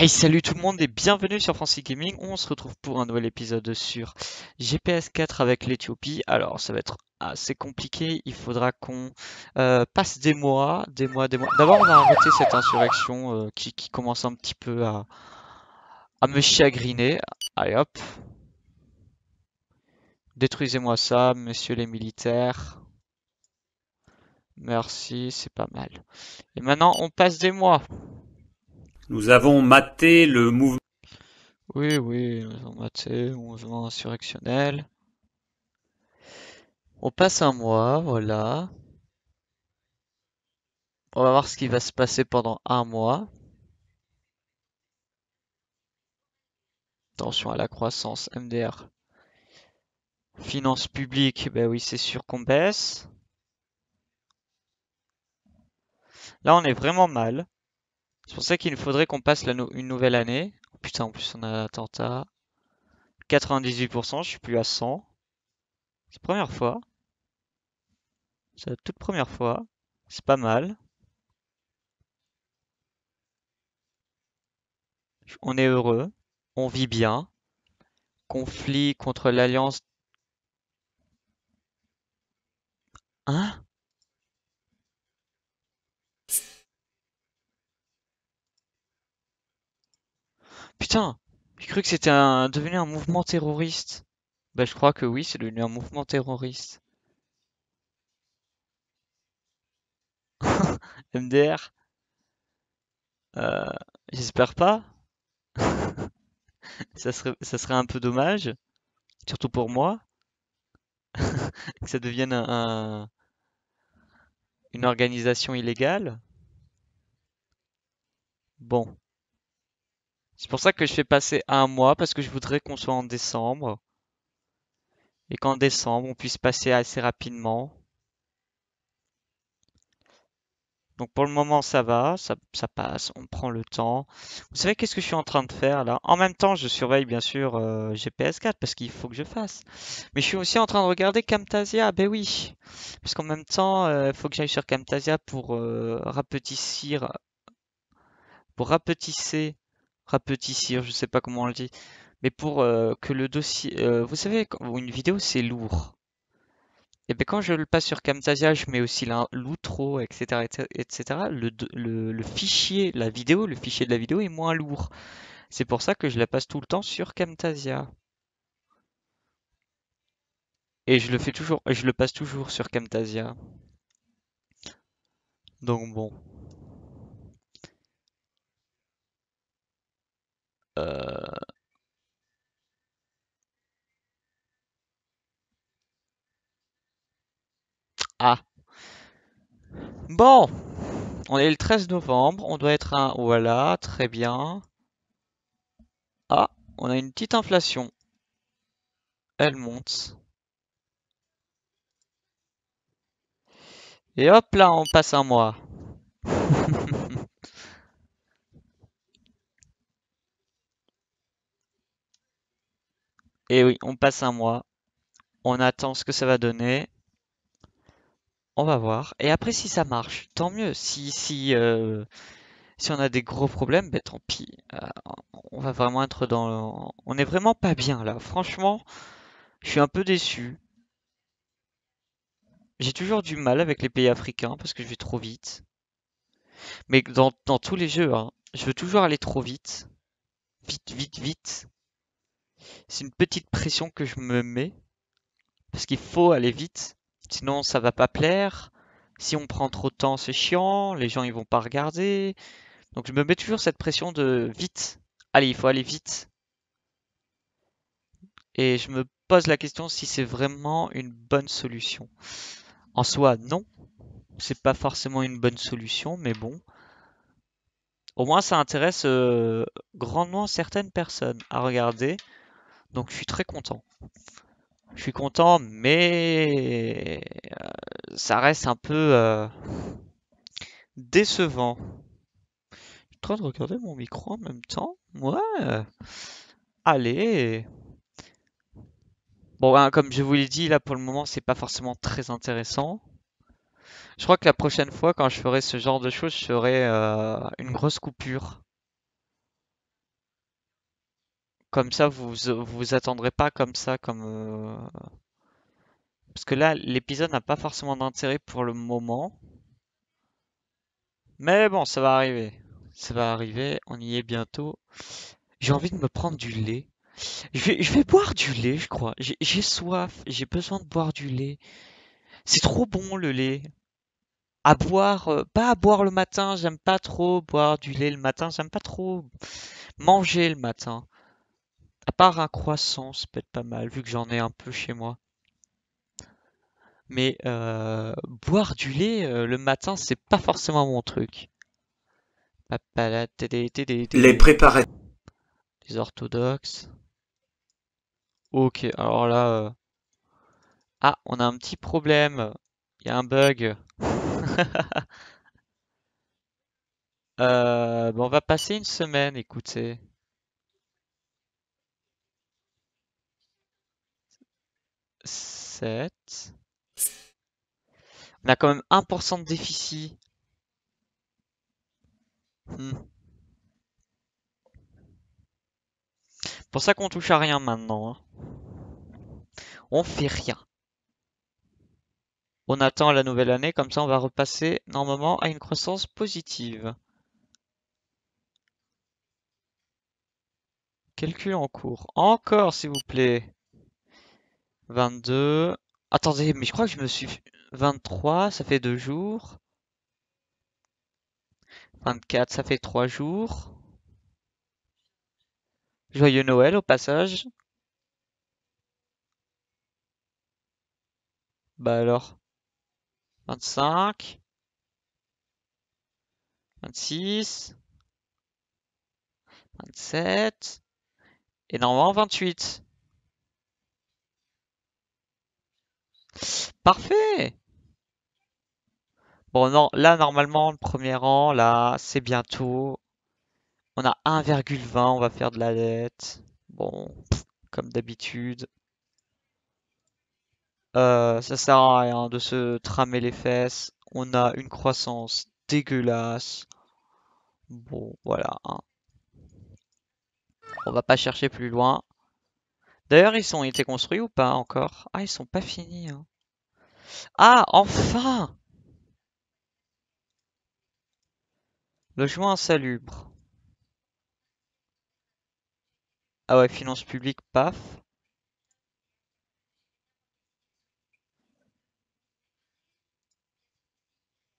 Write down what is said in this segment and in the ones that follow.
Hey, salut tout le monde et bienvenue sur Francis Gaming. On se retrouve pour un nouvel épisode sur GPS 4 avec l'Ethiopie. Alors, ça va être assez compliqué. Il faudra qu'on euh, passe des mois, des mois, des mois. D'abord, on va arrêter cette insurrection euh, qui, commence un petit peu à, à me chagriner. Allez hop. Détruisez-moi ça, messieurs les militaires. Merci, c'est pas mal. Et maintenant, on passe des mois. Nous avons maté le mouvement. Oui, oui, maté mouvement insurrectionnel. On passe un mois, voilà. On va voir ce qui va se passer pendant un mois. Attention à la croissance, MDR. Finances publiques, ben oui, c'est sûr qu'on baisse. Là, on est vraiment mal. C'est pour ça qu'il nous faudrait qu'on passe une nouvelle année. Oh, putain, en plus on a l'attentat. 98%, je suis plus à 100. C'est la première fois. C'est la toute première fois. C'est pas mal. On est heureux. On vit bien. Conflit contre l'alliance. Hein Putain, j'ai cru que c'était un, devenu un mouvement terroriste. Bah je crois que oui, c'est devenu un mouvement terroriste. MDR. Euh, j'espère pas. ça, serait, un peu dommage, surtout pour moi, que ça devienne un, une organisation illégale. Bon. C'est pour ça que je fais passer un mois, parce que je voudrais qu'on soit en décembre. Et qu'en décembre, on puisse passer assez rapidement. Donc pour le moment, ça va, ça, passe, on prend le temps. Vous savez qu'est-ce que je suis en train de faire là En même temps, je surveille bien sûr GPS4 euh, parce qu'il faut que je fasse. Mais je suis aussi en train de regarder Camtasia, ah, ben oui. Parce qu'en même temps, il euh, faut que j'aille sur Camtasia pour euh, rapetisser, pour rapetisser Rappetissir, je sais pas comment on le dit, mais pour euh, que le dossier, euh, vous savez, une vidéo c'est lourd. Et eh bien quand je le passe sur Camtasia, je mets aussi l'outro, etc., etc. Le, le, fichier, la vidéo, le fichier de la vidéo est moins lourd. C'est pour ça que je la passe tout le temps sur Camtasia. Et je le fais toujours, je le passe toujours sur Camtasia. Donc bon. Euh, ah. Bon. On est le 13 novembre. On doit être un... Voilà, très bien. Ah, on a une petite inflation. Elle monte. Et hop là, on passe un mois. Et oui, on passe un mois. On attend ce que ça va donner. On va voir. Et après, si ça marche, tant mieux. Si, si, euh, si on a des gros problèmes, ben, tant pis. Euh, on va vraiment être dans... On est vraiment pas bien là. Franchement, je suis un peu déçu. J'ai toujours du mal avec les pays africains parce que je vais trop vite. Mais dans, tous les jeux, hein, je veux toujours aller trop vite. Vite, vite, vite c'est une petite pression que je me mets parce qu'il faut aller vite, sinon ça va pas plaire. Si on prend trop de temps, c'est chiant, les gens ils vont pas regarder. Donc je me mets toujours cette pression de vite. Allez, il faut aller vite. Et je me pose la question si c'est vraiment une bonne solution. En soi, non. C'est pas forcément une bonne solution, mais bon. Au moins, ça intéresse euh, grandement certaines personnes à regarder. Donc je suis très content. Je suis content, mais euh, ça reste un peu euh, décevant. Je suis en de regarder mon micro en même temps. Ouais. Allez. Bon, ben, comme je vous l'ai dit, là pour le moment, c'est pas forcément très intéressant. Je crois que la prochaine fois, quand je ferai ce genre de choses, je ferai euh, une grosse coupure. Comme ça, vous vous attendrez pas comme ça, comme... Euh, parce que là, l'épisode n'a pas forcément d'intérêt pour le moment. Mais bon, ça va arriver. Ça va arriver, on y est bientôt. J'ai envie de me prendre du lait. Je vais, boire du lait, je crois. J'ai soif, j'ai besoin de boire du lait. C'est trop bon le lait. À boire, euh, pas à boire le matin, j'aime pas trop boire du lait le matin, j'aime pas trop manger le matin. À part un croissant, c'est peut être pas mal, vu que j'en ai un peu chez moi. Mais euh, boire du lait euh, le matin, c'est pas forcément mon truc. Les préparer. Les orthodoxes. Ok, alors là. Euh, ah, on a un petit problème. Il y a un bug. bon, on va passer une semaine, écoutez. On a quand même 1% de déficit. C'est hmm. pour ça qu'on touche à rien maintenant. Hein. On fait rien. On attend la nouvelle année, comme ça on va repasser normalement à une croissance positive. Calcul en cours. Encore, s'il vous plaît. 22. Attendez, mais je crois que je me suis... 23, ça fait 2 jours. 24, ça fait 3 jours. Joyeux Noël au passage. Bah alors. 25. 26. 27. Et normalement 28. Parfait! Bon, non, là, normalement, le premier rang, là, c'est bientôt. On a 1,20, on va faire de la dette. Bon, comme d'habitude. Euh, ça sert à rien de se tramer les fesses. On a une croissance dégueulasse. Bon, voilà. Hein. On va pas chercher plus loin. D'ailleurs, ils ont été construits ou pas encore Ah, ils sont pas finis. Hein. Ah, enfin Logement insalubre. Ah ouais, finances publiques, paf.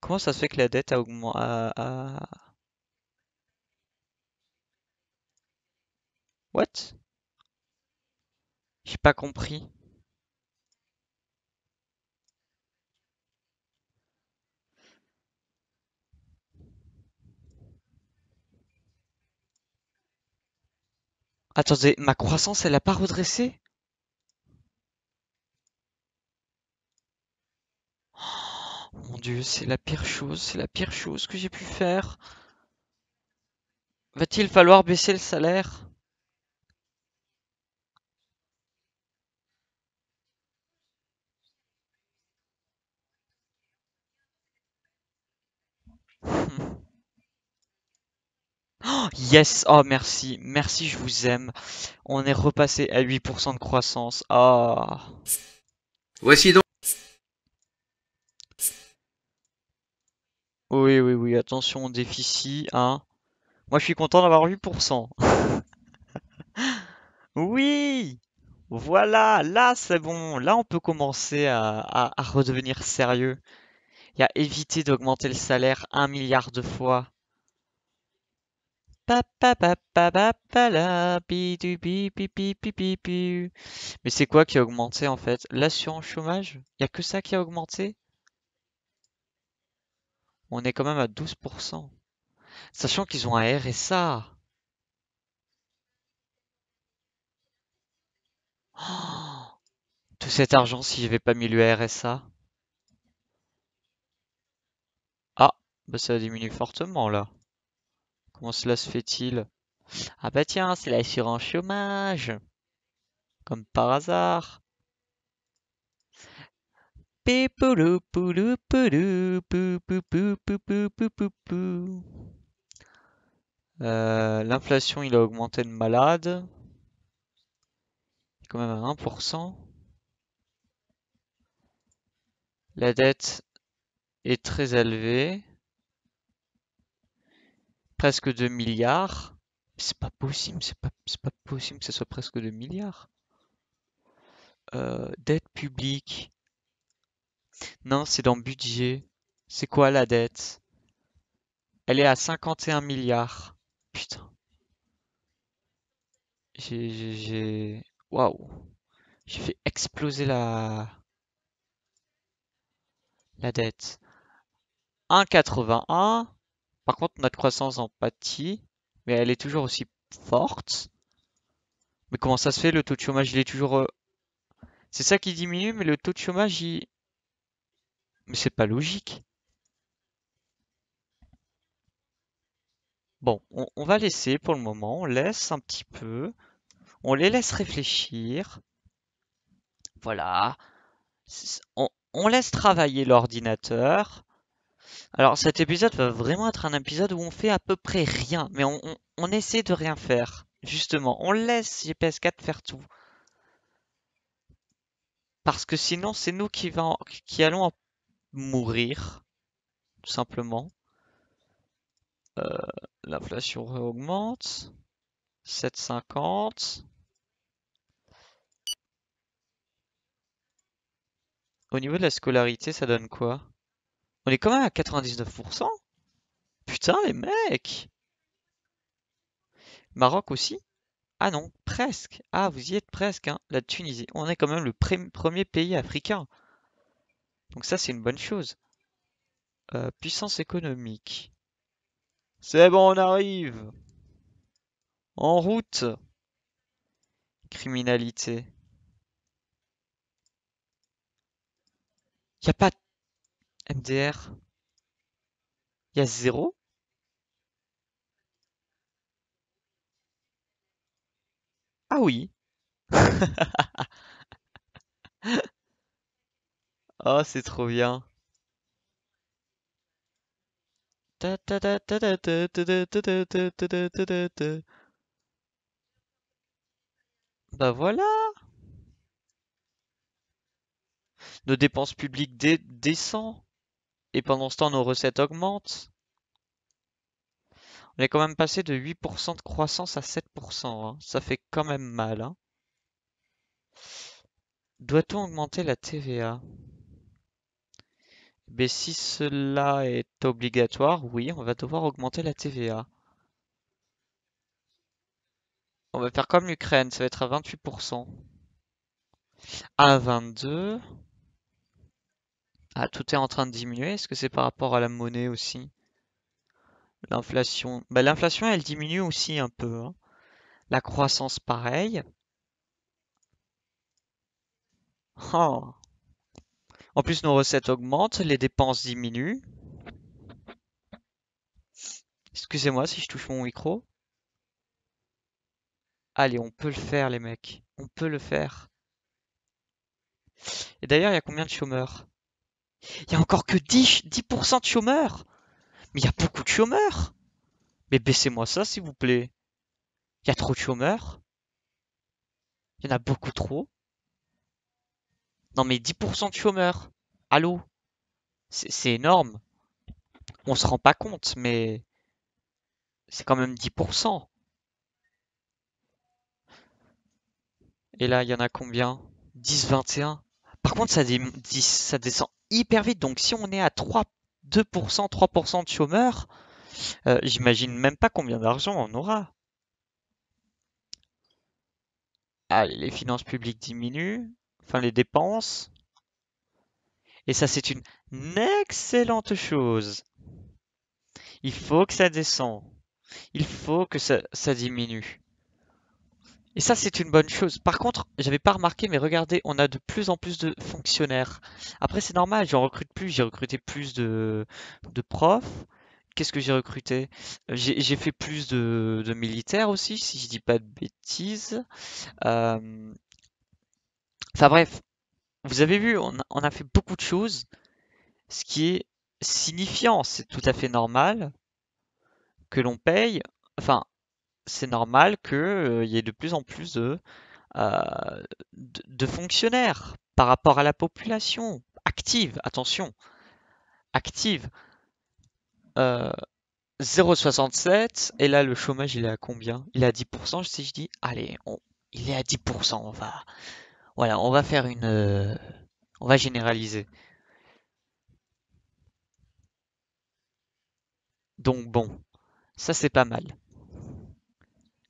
Comment ça se fait que la dette a augmenté What j'ai pas compris. Attendez, ma croissance, elle a pas redressé oh, Mon dieu, c'est la pire chose, c'est la pire chose que j'ai pu faire. Va-t-il falloir baisser le salaire Oh, yes, oh merci, merci, je vous aime. On est repassé à 8% de croissance. Ah. Voici donc. Oui, oui, oui, attention au déficit, hein. Moi, je suis content d'avoir 8%. oui Voilà, là, c'est bon. Là, on peut commencer à, redevenir sérieux. Il à a d'augmenter le salaire un milliard de fois. Mais c'est quoi qui a augmenté en fait L'assurance chômage Il n'y a que ça qui a augmenté On est quand même à 12%. Sachant qu'ils ont un RSA. Oh Tout cet argent si j'avais pas mis le RSA. Ah, bah ça diminue fortement là. Comment cela se fait-il Ah bah tiens, c'est l'assurance chômage Comme par hasard L'inflation, il a augmenté de malade. quand même à 1%. La dette est très élevée presque 2 milliards. C'est pas possible, c'est pas, pas possible que ce soit presque 2 milliards. Euh, dette publique. Non, c'est dans budget. C'est quoi la dette Elle est à 51 milliards. Putain. J'ai. Waouh. J'ai fait exploser la. La dette. 1,81. Par contre, notre croissance en pâtit, mais elle est toujours aussi forte. Mais comment ça se fait Le taux de chômage, il est toujours... Euh, c'est ça qui diminue, mais le taux de chômage, il... Mais c'est pas logique. Bon, on, va laisser pour le moment. On laisse un petit peu. On les laisse réfléchir. Voilà. on laisse travailler l'ordinateur. Alors cet épisode va vraiment être un épisode où on fait à peu près rien, mais on, essaie de rien faire. Justement, on laisse GPS4 faire tout. Parce que sinon, c'est nous qui, allons mourir, tout simplement. Euh, l'inflation augmente. 750. Au niveau de la scolarité, ça donne quoi on est quand même à 99%. Putain, les mecs Maroc aussi Ah non, presque. Ah, vous y êtes presque, hein. la Tunisie. On est quand même le premier pays africain. Donc ça, c'est une bonne chose. Euh, puissance économique. C'est bon, on arrive. En route. Criminalité. Y a pas de MDR, il y a zéro Ah oui Oh, c'est trop bien Bah voilà Nos dépenses publiques des et pendant ce temps, nos recettes augmentent. On est quand même passé de 8% de croissance à 7%. Hein. Ça fait quand même mal. Hein. Doit-on augmenter la TVA Mais eh si cela est obligatoire, oui, on va devoir augmenter la TVA. On va faire comme l'Ukraine, ça va être à 28%. À 22%. Ah, tout est en train de diminuer. Est-ce que c'est par rapport à la monnaie aussi L'inflation. Bah, l'inflation, elle diminue aussi un peu. Hein. La croissance, pareil. Oh. En plus, nos recettes augmentent, les dépenses diminuent. Excusez-moi si je touche mon micro. Allez, on peut le faire, les mecs. On peut le faire. Et d'ailleurs, il y a combien de chômeurs il y a encore que 10, 10% de chômeurs. Mais il y a beaucoup de chômeurs. Mais baissez-moi ça, s'il vous plaît. Il y a trop de chômeurs. Il y en a beaucoup trop. Non mais 10% de chômeurs. Allô C'est énorme. On se rend pas compte, mais c'est quand même 10%. Et là, il y en a combien 10, 21. Par contre, ça, ça descend hyper vite. Donc si on est à 3, 2%, 3% de chômeurs, euh, j'imagine même pas combien d'argent on aura. Ah, les finances publiques diminuent, enfin les dépenses. Et ça, c'est une excellente chose. Il faut que ça descende. Il faut que ça diminue. Et ça, c'est une bonne chose. Par contre, j'avais pas remarqué, mais regardez, on a de plus en plus de fonctionnaires. Après, c'est normal, j'en recrute plus. J'ai recruté plus de, profs. Qu'est-ce que j'ai recruté euh, J'ai fait plus de, militaires aussi, si je dis pas de bêtises. Euh, enfin bref, vous avez vu, on on a fait beaucoup de choses, ce qui est signifiant. C'est tout à fait normal que l'on paye. Enfin, c'est normal qu'il euh, y ait de plus en plus euh, de, fonctionnaires par rapport à la population active, attention, active. 0,67, euh, et là le chômage il est à combien Il est à 10%, sais, je dis, allez, il est à 10%, on va, voilà, on va faire une, on va généraliser. Donc bon, ça c'est pas mal.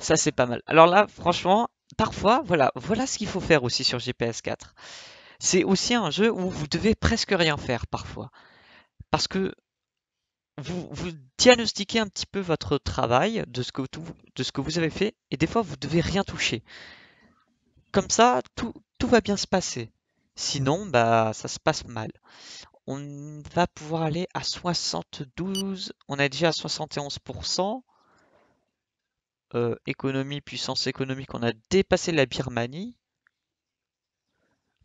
Ça, c'est pas mal. Alors là, franchement, parfois, voilà, voilà ce qu'il faut faire aussi sur GPS 4. C'est aussi un jeu où vous devez presque rien faire parfois. Parce que vous, diagnostiquez un petit peu votre travail de ce, que, vous avez fait, et des fois, vous devez rien toucher. Comme ça, tout, va bien se passer. Sinon, bah, ça se passe mal. On va pouvoir aller à 72, on est déjà à 71%. Euh, économie, puissance économique, on a dépassé la Birmanie,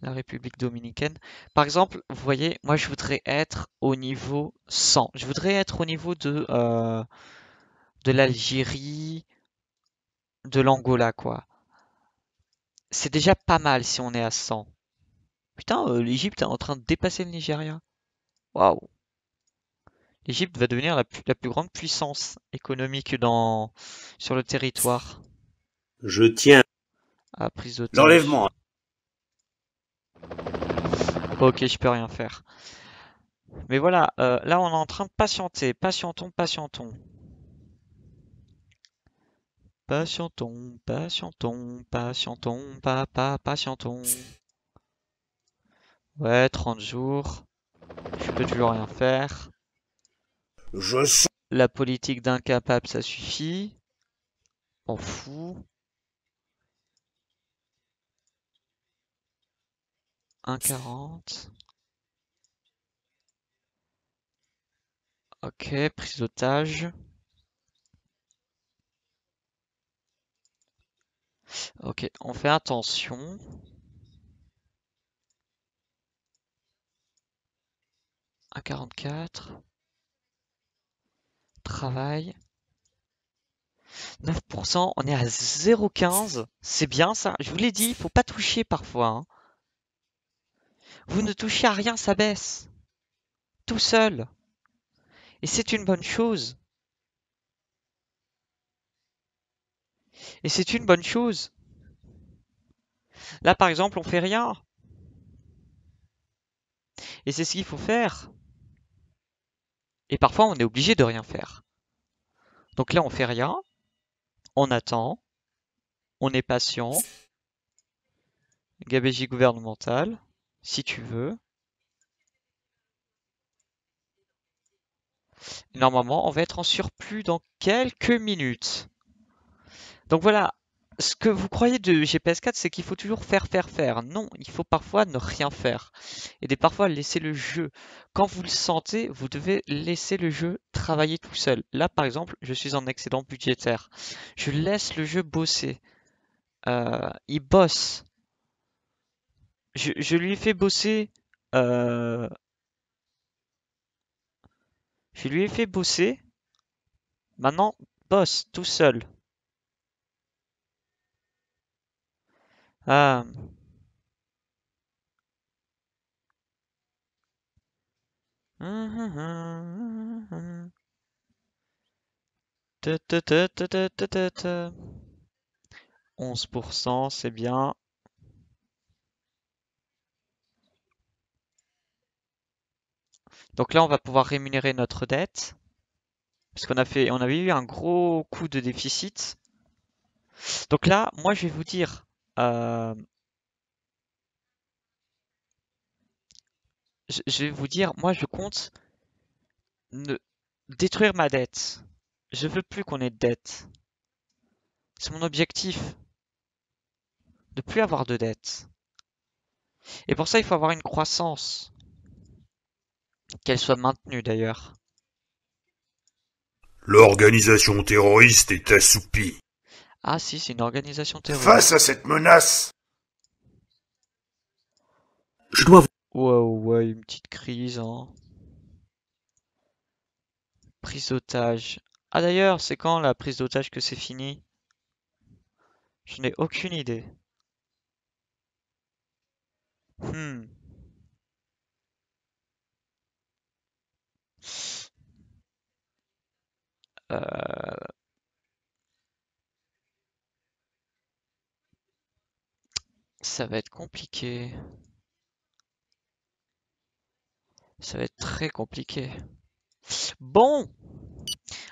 la République dominicaine. Par exemple, vous voyez, moi je voudrais être au niveau 100. Je voudrais être au niveau de, euh, de l'Algérie, de l'Angola, quoi. C'est déjà pas mal si on est à 100. Putain, euh, l'Égypte est en train de dépasser le Nigeria. Waouh l'Égypte va devenir la, plus grande puissance économique dans, sur le territoire. Je tiens à prise de L'enlèvement. Ok, je peux rien faire. Mais voilà, euh, là on est en train de patienter. Patientons, patientons. Patientons, patientons, patientons, papa, patientons. Ouais, 30 jours. Je peux toujours rien faire. La politique d'incapable, ça suffit. En fout. Un quarante. Ok, prise d'otage. Ok, on fait attention. Un quarante-quatre travail. 9%, on est à 0,15. C'est bien ça. Je vous l'ai dit, il faut pas toucher parfois. Hein. Vous ne touchez à rien, ça baisse. Tout seul. Et c'est une bonne chose. Et c'est une bonne chose. Là, par exemple, on fait rien. Et c'est ce qu'il faut faire. Et parfois, on est obligé de rien faire. Donc là, on fait rien, on attend, on est patient. Gabégie gouvernementale, si tu veux. Normalement, on va être en surplus dans quelques minutes. Donc voilà, ce que vous croyez de GPS4, c'est qu'il faut toujours faire, faire, faire. Non, il faut parfois ne rien faire. Et parfois laisser le jeu. Quand vous le sentez, vous devez laisser le jeu travailler tout seul. Là, par exemple, je suis en excédent budgétaire. Je laisse le jeu bosser. Euh, il bosse. Je, lui lui fait bosser. Euh, je lui ai fait bosser. Maintenant, bosse tout seul. 11% ah. c'est bien. Donc là, on va pouvoir rémunérer notre dette. Parce qu'on a fait, on avait eu un gros coup de déficit. Donc là, moi, je vais vous dire, euh, je, vais vous dire, moi je compte ne, détruire ma dette. Je veux plus qu'on ait de dette. C'est mon objectif. De plus avoir de dette. Et pour ça, il faut avoir une croissance. Qu'elle soit maintenue d'ailleurs. L'organisation terroriste est assoupie. Ah si, c'est une organisation terroriste. Face à cette menace Je dois... Waouh, ouais, une petite crise, hein. Prise d'otage. Ah d'ailleurs, c'est quand la prise d'otage que c'est fini Je n'ai aucune idée. Hmm. Euh... ça va être compliqué. Ça va être très compliqué. Bon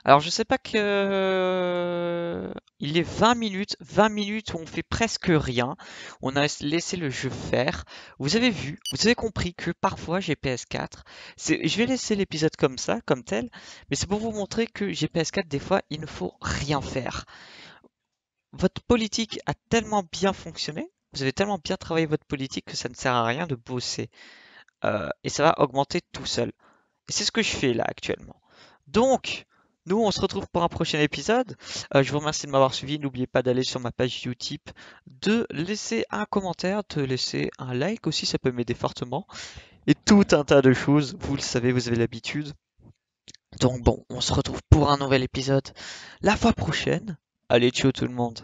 Alors je sais pas que... Il est 20 minutes, 20 minutes où on fait presque rien. On a laissé le jeu faire. Vous avez vu, vous avez compris que parfois GPS4, je vais laisser l'épisode comme ça, comme tel, mais c'est pour vous montrer que GPS4, des fois, il ne faut rien faire. Votre politique a tellement bien fonctionné vous avez tellement bien travaillé votre politique que ça ne sert à rien de bosser. Euh, et ça va augmenter tout seul. Et c'est ce que je fais là actuellement. Donc, nous, on se retrouve pour un prochain épisode. Euh, je vous remercie de m'avoir suivi. N'oubliez pas d'aller sur ma page Utip, de laisser un commentaire, de laisser un like aussi, ça peut m'aider fortement. Et tout un tas de choses, vous le savez, vous avez l'habitude. Donc bon, on se retrouve pour un nouvel épisode la fois prochaine. Allez, ciao tout le monde